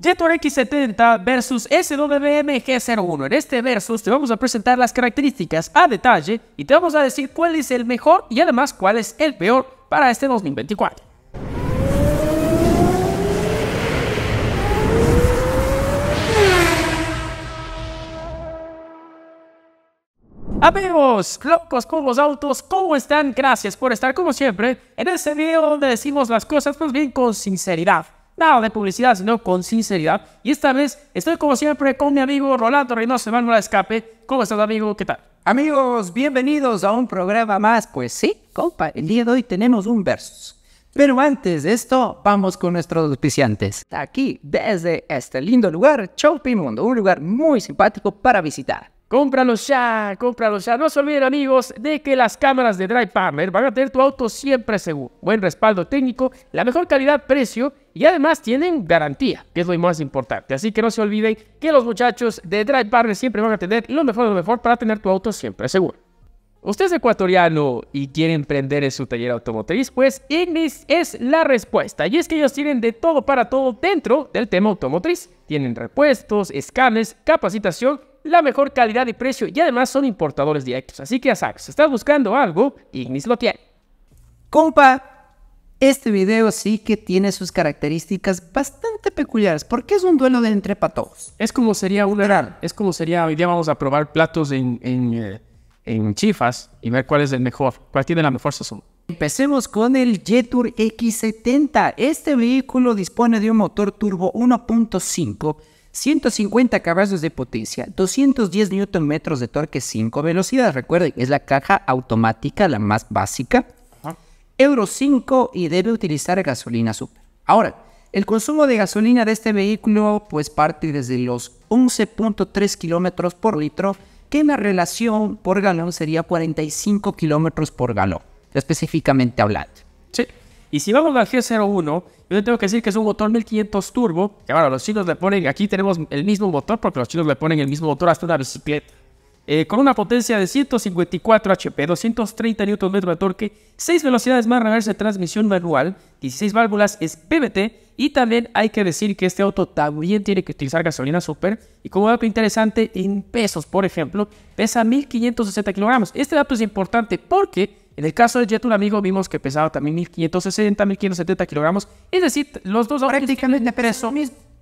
Jetor X70 versus swmg 01 En este versus te vamos a presentar las características a detalle y te vamos a decir cuál es el mejor y además cuál es el peor para este 2024. Amigos, locos con los autos, ¿cómo están? Gracias por estar como siempre en este video donde decimos las cosas pues bien con sinceridad nada de publicidad, sino con sinceridad. Y esta vez estoy como siempre con mi amigo Rolando Reynoso, la Escape. ¿Cómo estás, amigo? ¿Qué tal? Amigos, bienvenidos a un programa más. Pues sí, compa, el día de hoy tenemos un versus. Pero antes de esto, vamos con nuestros auspiciantes. Aquí, desde este lindo lugar, Mundo. un lugar muy simpático para visitar. ¡Cómpranos ya, ¡Cómpranos ya. No se olviden amigos de que las cámaras de Drive Partner van a tener tu auto siempre seguro. Buen respaldo técnico, la mejor calidad-precio y además tienen garantía, que es lo más importante. Así que no se olviden que los muchachos de Drive Partner siempre van a tener lo mejor de lo mejor para tener tu auto siempre seguro. ¿Usted es ecuatoriano y quiere emprender en su taller automotriz? Pues Ignis es la respuesta. Y es que ellos tienen de todo para todo dentro del tema automotriz. Tienen repuestos, escanes, capacitación la mejor calidad y precio y además son importadores directos. Así que a si estás buscando algo, Ignis lo tiene. Compa, este video sí que tiene sus características bastante peculiares porque es un duelo de entre patos. Es como sería un error. es como sería, hoy día vamos a probar platos eh, en, chifas y ver cuál es el mejor, cuál tiene la mejor sazón. Empecemos con el Jetour X70. Este vehículo dispone de un motor turbo 1.5 150 caballos de potencia, 210 Nm de torque, 5 velocidades. Recuerden, es la caja automática, la más básica. Euro 5 y debe utilizar gasolina super. Ahora, el consumo de gasolina de este vehículo pues parte desde los 11.3 kilómetros por litro, que en la relación por galón sería 45 kilómetros por galón, específicamente hablando. Sí. Y si vamos al G01, yo tengo que decir que es un motor 1500 turbo. Que bueno, los chinos le ponen, aquí tenemos el mismo motor, porque los chinos le ponen el mismo motor hasta una bicicleta. Eh, con una potencia de 154 HP, 230 Nm de torque, 6 velocidades más reversa de transmisión manual, 16 válvulas, es PBT, Y también hay que decir que este auto también tiene que utilizar gasolina super. Y como dato interesante, en pesos, por ejemplo, pesa 1560 kilogramos. Este dato es importante porque en el caso de Jet, amigo, vimos que pesaba también 1560, 1570 kilogramos. Es decir, los dos prácticamente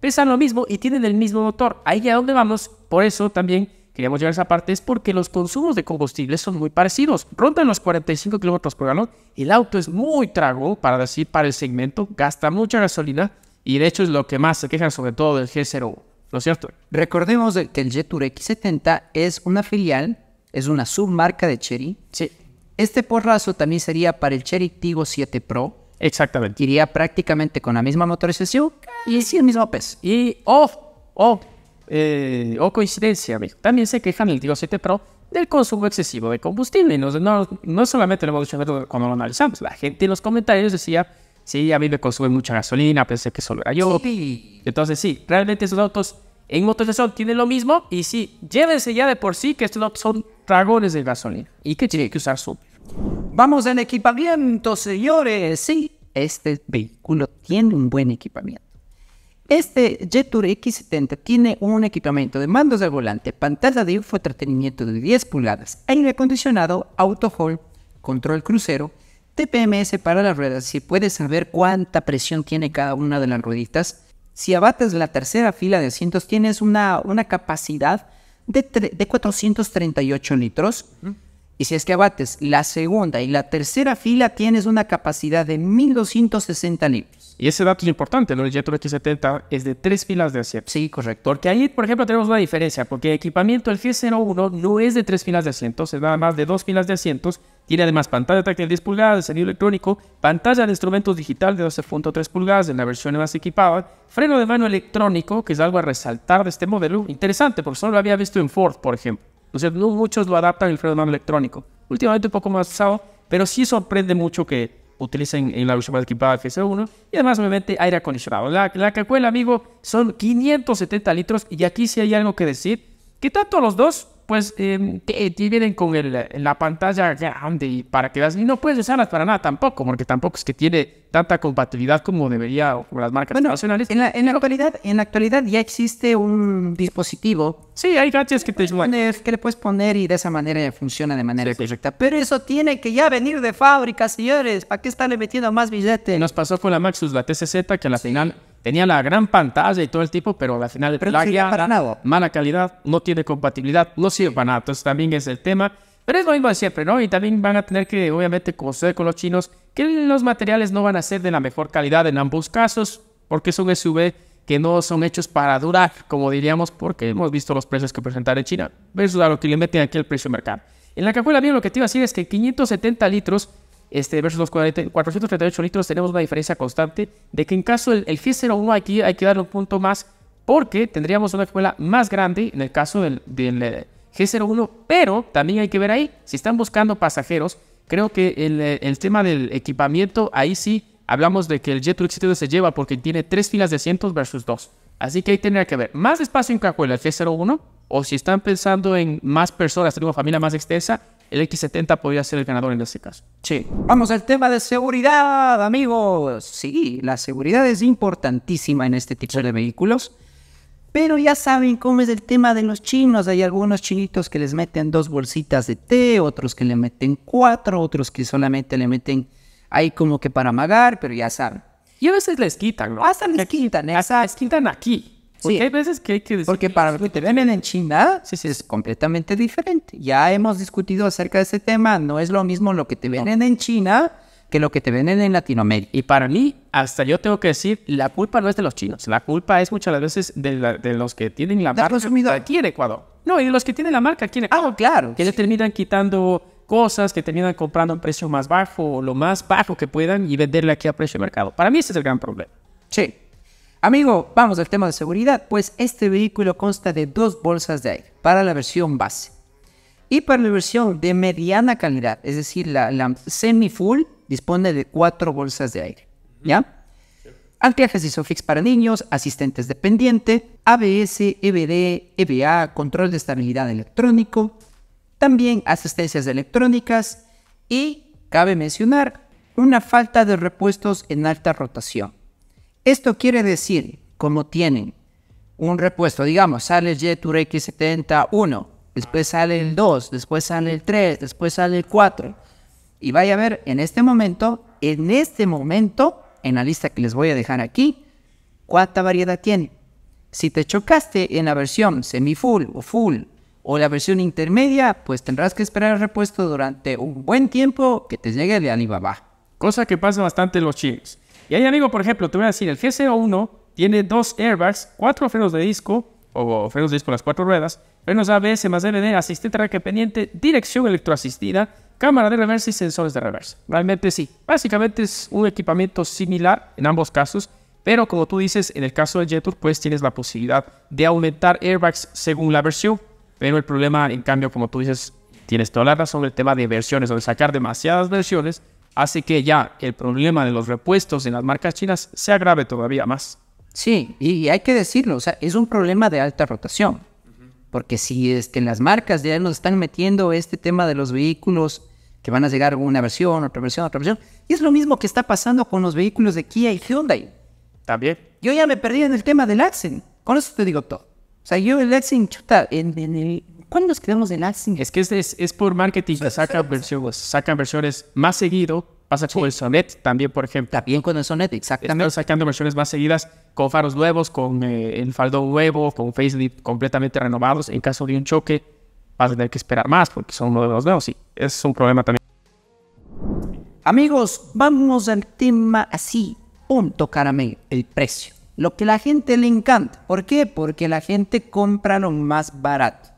pesan lo mismo y tienen el mismo motor. Ahí a donde vamos, por eso también queríamos llegar a esa parte, es porque los consumos de combustible son muy parecidos. Rondan los 45 kilómetros por galón. El auto es muy trago, para decir, para el segmento, gasta mucha gasolina y de hecho es lo que más se quejan, sobre todo del G0, ¿no es cierto? Recordemos que el Jetour X70 es una filial, es una submarca de Chery. Sí este porrazo también sería para el Cherry Tigo 7 Pro. Exactamente. Iría prácticamente con la misma motorización y sí el mismo peso. Y, oh, oh, eh, oh coincidencia, amigo. También se quejan el Tigo 7 Pro del consumo excesivo de combustible. No, no, solamente lo hemos dicho cuando lo analizamos. La gente en los comentarios decía, sí, a mí me consume mucha gasolina, pensé que solo era yo. Entonces, sí, realmente esos autos en motorización tiene lo mismo y sí, llévense ya de por sí que estos no son dragones de gasolina y que tiene que usar su. Vamos en equipamiento, señores. Sí, este vehículo tiene un buen equipamiento. Este Jetour X70 tiene un equipamiento de mandos de volante, pantalla de infoentretenimiento de 10 pulgadas, aire acondicionado, auto control crucero, TPMS para las ruedas. Si puedes saber cuánta presión tiene cada una de las rueditas, si abates la tercera fila de asientos, tienes una, una capacidad de, 438 litros. Y si es que abates la segunda y la tercera fila, tienes una capacidad de 1260 litros. Y ese dato es importante, ¿no? El Jetro X70 es de tres filas de asiento. Sí, correcto. Porque ahí, por ejemplo, tenemos una diferencia, porque el equipamiento, el G01 no es de tres filas de asientos, es nada más de dos filas de asientos. Tiene además pantalla táctil de 10 pulgadas, de sonido electrónico, pantalla de instrumentos digital de 12.3 pulgadas en la versión más equipada, freno de mano electrónico, que es algo a resaltar de este modelo. Interesante, porque solo lo había visto en Ford, por ejemplo. O no muchos lo adaptan el freno de mano electrónico. Últimamente un poco más usado, pero sí sorprende mucho que utilicen en la versión equipada fs 1 y además obviamente aire acondicionado. La, la cacuela, amigo, son 570 litros y aquí sí hay algo que decir, que tanto los dos pues em, eh, te, vienen con el, la pantalla grande y para que las y no puedes usarlas para nada tampoco, porque tampoco es que tiene tanta compatibilidad como debería o las marcas nacionales. En la, en, actualidad, en la actualidad ya existe un dispositivo. Sí, hay gracias que, te ayudan. Que le puedes poner y de esa manera funciona de manera correcta. Pero eso tiene que ya venir de fábrica, señores. ¿Para qué estarle metiendo más billetes? Nos pasó con la Maxus, la TCZ, que a la final Tenía la gran pantalla y todo el tipo, pero al final pero la mala calidad, no tiene compatibilidad, no sirve para nada. Entonces también es el tema. Pero es lo mismo siempre, ¿no? Y también van a tener que, obviamente, conocer con los chinos que los materiales no van a ser de la mejor calidad en ambos casos, porque son SUV que no son hechos para durar, como diríamos, porque hemos visto los precios que presentan en China, versus a lo que le meten aquí al precio de mercado. En la cajuela bien lo que te iba a decir es que 570 litros este, versus los 438 litros, tenemos una diferencia constante de que en caso del el G01 aquí hay que darle un punto más porque tendríamos una escuela más grande en el caso del, del eh, G01, pero también hay que ver ahí, si están buscando pasajeros, creo que el, eh, el tema del equipamiento, ahí sí hablamos de que el Jet se lleva porque tiene tres filas de asientos versus dos. Así que ahí tendría que ver más espacio en cajuela el G01 o si están pensando en más personas, tener una familia más extensa, el X70 podría ser el ganador en este caso. Sí. Vamos al tema de seguridad, amigos. Sí, la seguridad es importantísima en este tipo de vehículos. Pero ya saben cómo es el tema de los chinos. Hay algunos chinitos que les meten dos bolsitas de té, otros que le meten cuatro, otros que solamente le meten ahí como que para amagar, pero ya saben. Y a veces les quitan, ¿no? Hasta les quitan, ¿eh? Hasta les quitan aquí. Porque hay veces que hay que decir. Porque para lo que te venden en China sí, sí, es completamente diferente. Ya hemos discutido acerca de ese tema. No es lo mismo lo que te venden en China que lo que te venden en Latinoamérica. Y para mí, hasta yo tengo que decir, la culpa no es de los chinos. La culpa es muchas veces de, los que tienen la marca consumidor. aquí en Ecuador. No, y los que tienen la marca aquí en ah, Ecuador. Ah, claro. Que sí. terminan quitando cosas, que terminan comprando a un precio más bajo o lo más bajo que puedan y venderle aquí a precio de mercado. Para mí ese es el gran problema. Sí. Amigo, vamos al tema de seguridad, pues este vehículo consta de dos bolsas de aire para la versión base y para la versión de mediana calidad, es decir, la, la semi-full dispone de cuatro bolsas de aire, ¿ya? y ISOFIX para niños, asistentes dependiente, ABS, EBD, EBA, control de estabilidad electrónico, también asistencias electrónicas y, cabe mencionar, una falta de repuestos en alta rotación. Esto quiere decir, como tienen un repuesto, digamos, sale el tour X71, después sale el 2, después sale el 3, después sale el 4. Y vaya a ver, en este momento, en este momento, en la lista que les voy a dejar aquí, cuánta variedad tiene. Si te chocaste en la versión semi-full o full o la versión intermedia, pues tendrás que esperar el repuesto durante un buen tiempo que te llegue de Alibaba. Cosa que pasa bastante en los chips. Y ahí, amigo, por ejemplo, te voy a decir, el G01 tiene dos airbags, cuatro frenos de disco, o frenos de disco las cuatro ruedas, frenos ABS más DVD, asistente arranque pendiente, dirección electroasistida, cámara de reversa y sensores de reversa. Realmente sí, básicamente es un equipamiento similar en ambos casos, pero como tú dices, en el caso del Jetur, pues tienes la posibilidad de aumentar airbags según la versión, pero el problema, en cambio, como tú dices, tienes toda la razón, el tema de versiones, o de sacar demasiadas versiones, hace que ya el problema de los repuestos en las marcas chinas se agrave todavía más. Sí, y hay que decirlo, o sea, es un problema de alta rotación, porque si es que en las marcas ya nos están metiendo este tema de los vehículos que van a llegar una versión, otra versión, otra versión, y es lo mismo que está pasando con los vehículos de Kia y Hyundai. También. Yo ya me perdí en el tema del Accent, con eso te digo todo. O sea, yo el Accent, ¿cuándo nos quedamos del Accent? Es que es, por marketing, sacan versiones, sacan versiones más seguido Pasa con el Sonet también, por ejemplo. También con el Sonet, exactamente. Están sacando versiones más seguidas con faros nuevos, con eh, el faldo nuevo, con facelift completamente renovados. En caso de un choque, vas a tener que esperar más porque son nuevos, nuevos y es un problema también. Amigos, vamos al tema así, punto caramelo, el precio. Lo que la gente le encanta. ¿Por qué? Porque la gente compra lo más barato.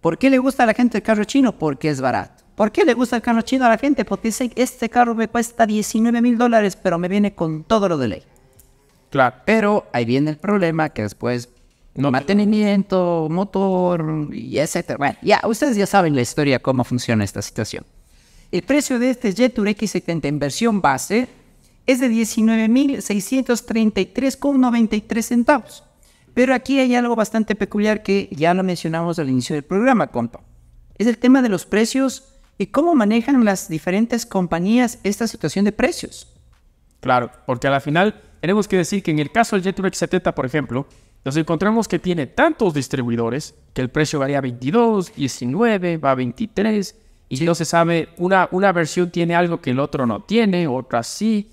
¿Por qué le gusta a la gente el carro chino? Porque es barato. ¿Por qué le gusta el carro chino a la gente? Porque dice, este carro me cuesta 19 mil dólares, pero me viene con todo lo de ley. Claro. Pero ahí viene el problema que después no, mantenimiento, motor, y etcétera. Bueno, ya, ustedes ya saben la historia, cómo funciona esta situación. El precio de este Jetour X70 en versión base es de 19.633,93 centavos. Pero aquí hay algo bastante peculiar que ya lo mencionamos al inicio del programa, compa. Es el tema de los precios ¿Y cómo manejan las diferentes compañías esta situación de precios? Claro, porque a la final tenemos que decir que en el caso del x 70, por ejemplo, nos encontramos que tiene tantos distribuidores que el precio varía a 22, 19, va a 23 y no se sabe, una, una versión tiene algo que el otro no tiene, otra sí.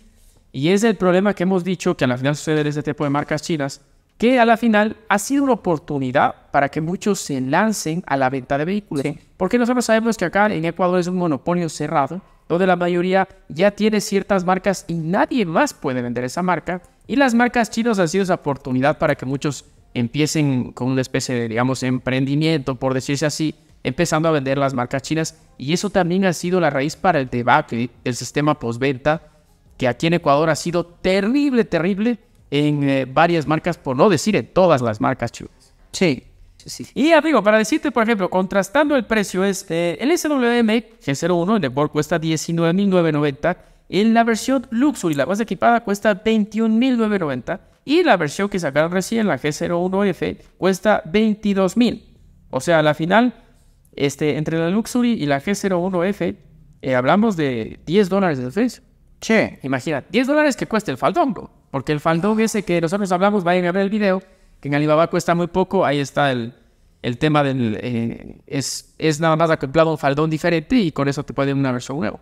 Y es el problema que hemos dicho que al final sucede en este tipo de marcas chinas, que a la final ha sido una oportunidad para que muchos se lancen a la venta de vehículos. Porque nosotros sabemos que acá en Ecuador es un monopolio cerrado, donde la mayoría ya tiene ciertas marcas y nadie más puede vender esa marca. Y las marcas chinas han sido esa oportunidad para que muchos empiecen con una especie de, digamos, emprendimiento, por decirse así, empezando a vender las marcas chinas. Y eso también ha sido la raíz para el debacle del sistema postventa, que aquí en Ecuador ha sido terrible, terrible en eh, varias marcas, por no decir en todas las marcas chivas. Sí. Sí. Y amigo, para decirte, por ejemplo, contrastando el precio, es eh, el SWM G01 en el board cuesta 19.990, en la versión Luxury, la más equipada, cuesta 21.990 y la versión que sacaron recién, la G01F, cuesta 22.000. O sea, a la final, este, entre la Luxury y la G01F, eh, hablamos de 10 dólares de precio. Che, imagina, 10 dólares que cuesta el faldón, porque el faldón ese que nosotros hablamos, vayan a ver el video, que en Alibaba cuesta muy poco, ahí está el, el tema del... Eh, es, es nada más acoplado un faldón diferente y con eso te pueden una versión nueva.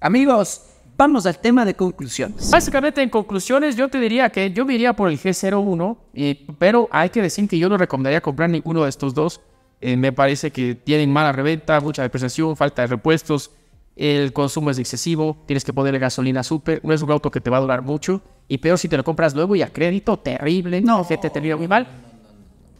Amigos, vamos al tema de conclusiones. Básicamente en conclusiones yo te diría que yo me iría por el G01, y, pero hay que decir que yo no recomendaría comprar ninguno de estos dos. Eh, me parece que tienen mala reventa, mucha depreciación, falta de repuestos, el consumo es excesivo, tienes que ponerle gasolina súper, no es un auto que te va a durar mucho, y peor si te lo compras luego y a crédito, terrible, no. que te termina muy mal.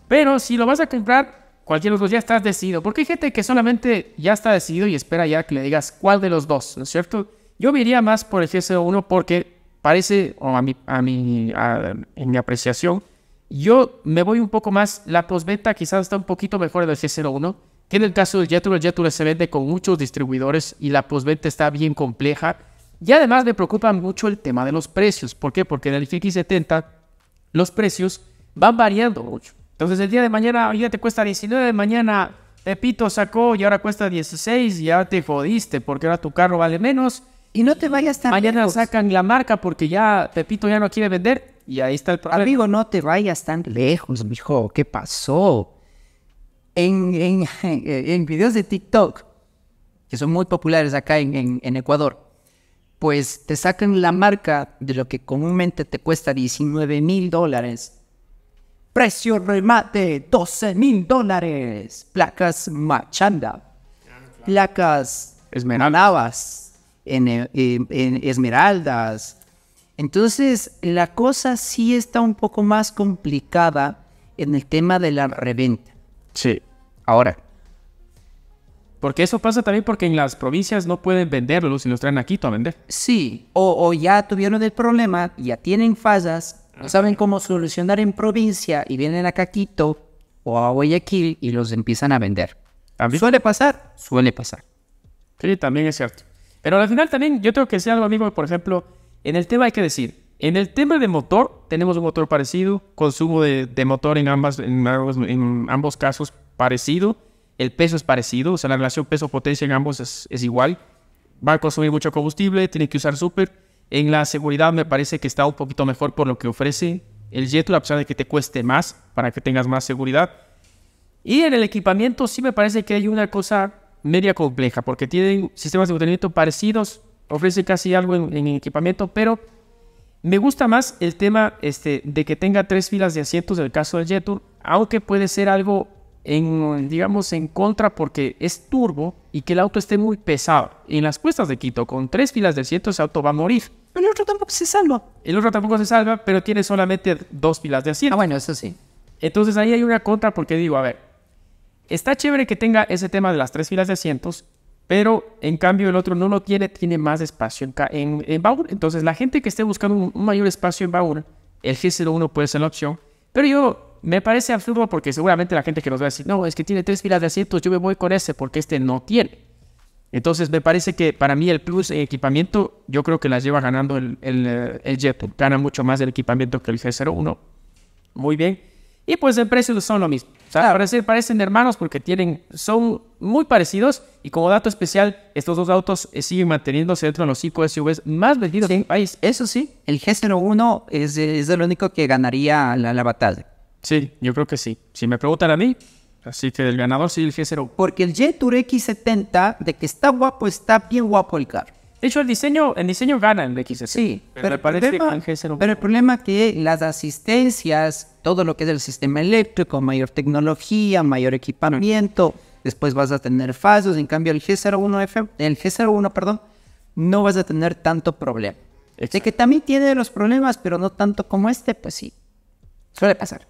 Pero si lo vas a comprar, cualquiera de los dos ya estás decidido, porque hay gente que solamente ya está decidido y espera ya que le digas cuál de los dos, ¿no es cierto? Yo me iría más por el c 01 porque parece, o a mi, a mi, en mi apreciación, yo me voy un poco más, la postventa quizás está un poquito mejor del gs 01 en el caso de Jetura, Jetura se vende con muchos distribuidores y la postventa está bien compleja. Y además me preocupa mucho el tema de los precios. ¿Por qué? Porque en el x 70 los precios van variando mucho. Entonces el día de mañana, ya te cuesta 19, mañana Pepito sacó y ahora cuesta 16 y ya te jodiste porque ahora tu carro vale menos. Y no te vayas tan Mañana sacan la marca porque ya Pepito ya no quiere vender y ahí está el problema. Amigo, no te vayas tan lejos, mijo. ¿Qué pasó? en, videos de TikTok, que son muy populares acá en, Ecuador, pues te sacan la marca de lo que comúnmente te cuesta 19 mil dólares. Precio remate, 12 mil dólares. Placas Machanda. Placas Esmeraldas. esmeraldas. Entonces, la cosa sí está un poco más complicada en el tema de la reventa Sí, ahora. Porque eso pasa también porque en las provincias no pueden venderlos y los traen a Quito a vender. Sí, o, ya tuvieron el problema, ya tienen fallas, no saben cómo solucionar en provincia y vienen acá a Quito o a Guayaquil y los empiezan a vender. ¿También? Suele pasar, suele pasar. Sí, también es cierto. Pero al final también yo tengo que decir algo, amigo, por ejemplo, en el tema hay que decir, en el tema de motor, tenemos un motor parecido, consumo de, motor en, ambos, casos parecido, el peso es parecido, o sea, la relación peso-potencia en ambos es, igual. Va a consumir mucho combustible, tiene que usar súper. En la seguridad me parece que está un poquito mejor por lo que ofrece el Jetta, a pesar de que te cueste más para que tengas más seguridad. Y en el equipamiento sí me parece que hay una cosa media compleja, porque tienen sistemas de mantenimiento parecidos, ofrece casi algo en, en equipamiento, pero me gusta más el tema este, de que tenga tres filas de asientos del caso del Jetur, aunque puede ser algo, en, digamos, en contra porque es turbo y que el auto esté muy pesado. En las cuestas de Quito, con tres filas de asientos, ese auto va a morir. Pero el otro tampoco se salva. El otro tampoco se salva, pero tiene solamente dos filas de asientos. Ah, bueno, eso sí. Entonces ahí hay una contra porque digo, a ver, está chévere que tenga ese tema de las tres filas de asientos, pero en cambio el otro no lo tiene, tiene más espacio en, en, Baur. Entonces la gente que esté buscando un, mayor espacio en baúl, el G01 puede ser la opción. Pero yo me parece absurdo porque seguramente la gente que nos va a decir, no, es que tiene tres filas de asientos, yo me voy con ese porque este no tiene. Entonces me parece que para mí el plus en equipamiento, yo creo que las lleva ganando el, el, el Jet. Gana mucho más el equipamiento que el G01. Muy bien. Y pues el precio son lo mismo. O sea, parecen, parecen hermanos porque tienen, son muy parecidos. Y como dato especial, estos dos autos eh, siguen manteniéndose dentro de los 5 SUVs más vendidos del país. Eso sí, el G01 es, es el único que ganaría la, batalla. Sí, yo creo que sí. Si me preguntan a mí, Así que el ganador sí el g 01 Porque el Tour X70, de que está guapo, está bien guapo el carro. De hecho, el diseño, el diseño gana en XS. Sí, pero, el problema, pero, el problema, es que las asistencias, todo lo que es el sistema eléctrico, mayor tecnología, mayor equipamiento, después vas a tener fallos. En cambio, el G01F, el G01, perdón, no vas a tener tanto problema. De que también tiene los problemas, pero no tanto como este, pues sí. Suele pasar.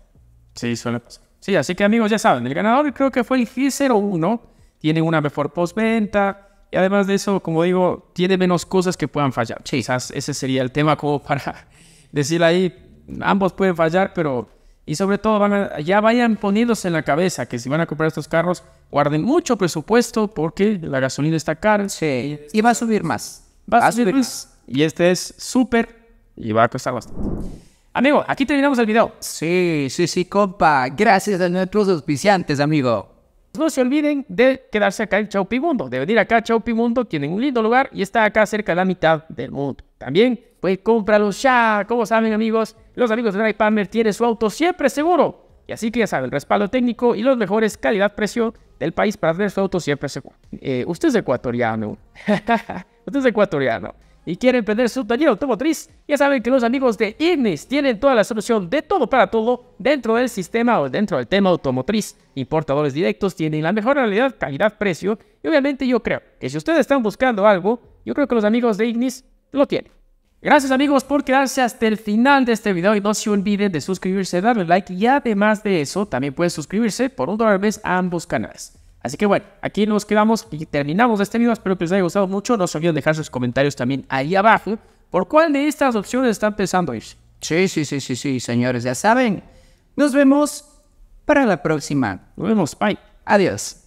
Sí, suele pasar. Sí, así que amigos, ya saben, el ganador creo que fue el G01. Tiene una mejor postventa y además de eso, como digo, tiene menos cosas que puedan fallar. Sí. Quizás ese sería el tema como para decir ahí, ambos pueden fallar, pero... Y sobre todo, van ya vayan poniéndose en la cabeza que si van a comprar estos carros, guarden mucho presupuesto porque la gasolina está cara. Sí. Y va a subir más. Va, a subir, más. Y este es súper y va a costar bastante. Amigo, aquí terminamos el video. Sí, sí, sí, compa. Gracias a nuestros auspiciantes, amigo. No se olviden de quedarse acá en Chaupimundo, de venir acá a Chaupimundo, tienen un lindo lugar y está acá cerca de la mitad del mundo. También, pues cómpralos ya. Como saben, amigos, los amigos de Drive Palmer tienen su auto siempre seguro. Y así que ya saben, El respaldo técnico y los mejores calidad-precio del país para tener su auto siempre seguro. Eh, usted es ecuatoriano. usted es ecuatoriano y quieren perder su taller automotriz, ya saben que los amigos de Ignis tienen toda la solución de todo para todo dentro del sistema o dentro del tema automotriz. Importadores directos tienen la mejor realidad, calidad, precio y obviamente yo creo que si ustedes están buscando algo, yo creo que los amigos de Ignis lo tienen. Gracias amigos por quedarse hasta el final de este video y no se olviden de suscribirse, darle like y además de eso también pueden suscribirse por un dólar a ambos canales. Así que bueno, aquí nos quedamos y terminamos este video. Espero que les haya gustado mucho. No se olviden dejar sus comentarios también ahí abajo. ¿Por cuál de estas opciones están pensando ir? Sí, sí, sí, sí, sí, señores, ya saben. Nos vemos para la próxima. Nos vemos, bye. Adiós.